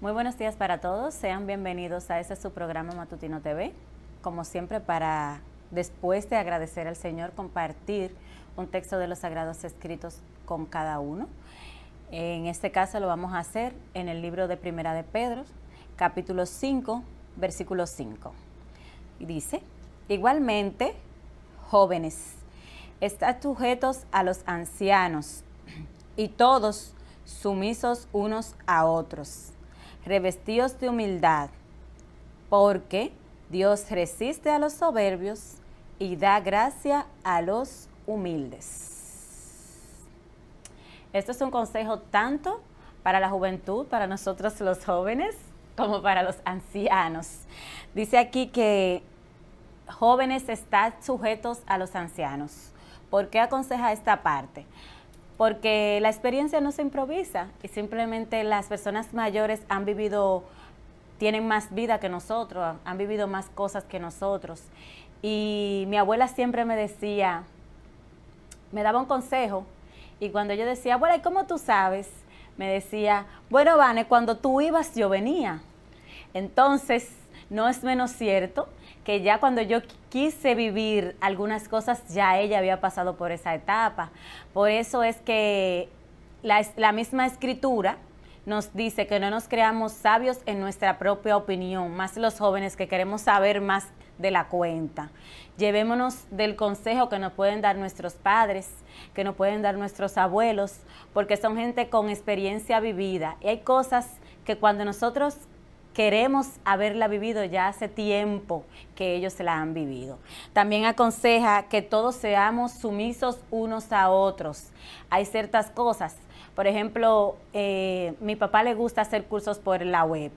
Muy buenos días para todos, sean bienvenidos a este su programa Matutino TV. Como siempre, para después de agradecer al Señor, compartir un texto de los Sagrados Escritos con cada uno. En este caso lo vamos a hacer en el libro de Primera de Pedro, capítulo 5, versículo 5. Y dice, igualmente, jóvenes, estad sujetos a los ancianos y todos sumisos unos a otros revestíos de humildad, porque Dios resiste a los soberbios y da gracia a los humildes. Esto es un consejo tanto para la juventud, para nosotros los jóvenes, como para los ancianos. Dice aquí que jóvenes están sujetos a los ancianos. ¿Por qué aconseja esta parte? porque la experiencia no se improvisa y simplemente las personas mayores han vivido, tienen más vida que nosotros, han vivido más cosas que nosotros. Y mi abuela siempre me decía, me daba un consejo y cuando yo decía, abuela, ¿y cómo tú sabes? Me decía, bueno, Vane, cuando tú ibas yo venía. Entonces, no es menos cierto ya cuando yo quise vivir algunas cosas, ya ella había pasado por esa etapa. Por eso es que la, la misma escritura nos dice que no nos creamos sabios en nuestra propia opinión, más los jóvenes que queremos saber más de la cuenta. Llevémonos del consejo que nos pueden dar nuestros padres, que nos pueden dar nuestros abuelos, porque son gente con experiencia vivida. Y hay cosas que cuando nosotros queremos haberla vivido ya hace tiempo que ellos la han vivido. También aconseja que todos seamos sumisos unos a otros. Hay ciertas cosas, por ejemplo, eh, mi papá le gusta hacer cursos por la web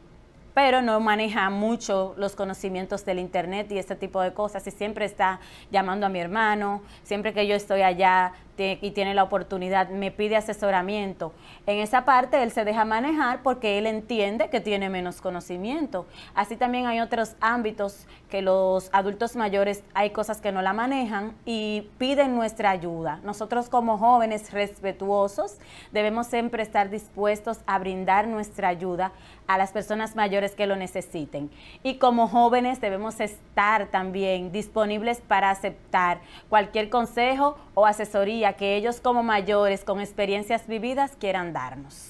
pero no maneja mucho los conocimientos del Internet y este tipo de cosas. Y siempre está llamando a mi hermano, siempre que yo estoy allá y tiene la oportunidad, me pide asesoramiento. En esa parte él se deja manejar porque él entiende que tiene menos conocimiento. Así también hay otros ámbitos que los adultos mayores hay cosas que no la manejan y piden nuestra ayuda. Nosotros como jóvenes respetuosos debemos siempre estar dispuestos a brindar nuestra ayuda a las personas mayores que lo necesiten. Y como jóvenes debemos estar también disponibles para aceptar cualquier consejo o asesoría que ellos como mayores con experiencias vividas quieran darnos.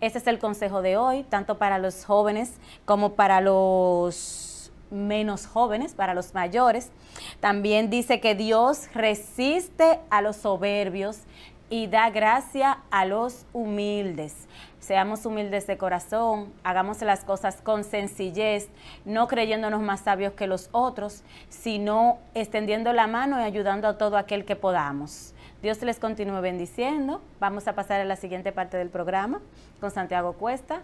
Ese es el consejo de hoy, tanto para los jóvenes como para los menos jóvenes, para los mayores. También dice que Dios resiste a los soberbios y da gracia a los humildes seamos humildes de corazón, hagamos las cosas con sencillez, no creyéndonos más sabios que los otros, sino extendiendo la mano y ayudando a todo aquel que podamos. Dios les continúe bendiciendo. Vamos a pasar a la siguiente parte del programa con Santiago Cuesta,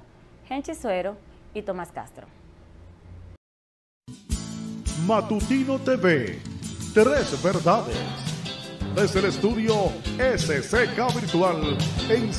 Genchi Suero y Tomás Castro. Matutino TV, tres verdades. Desde el estudio SCK Virtual en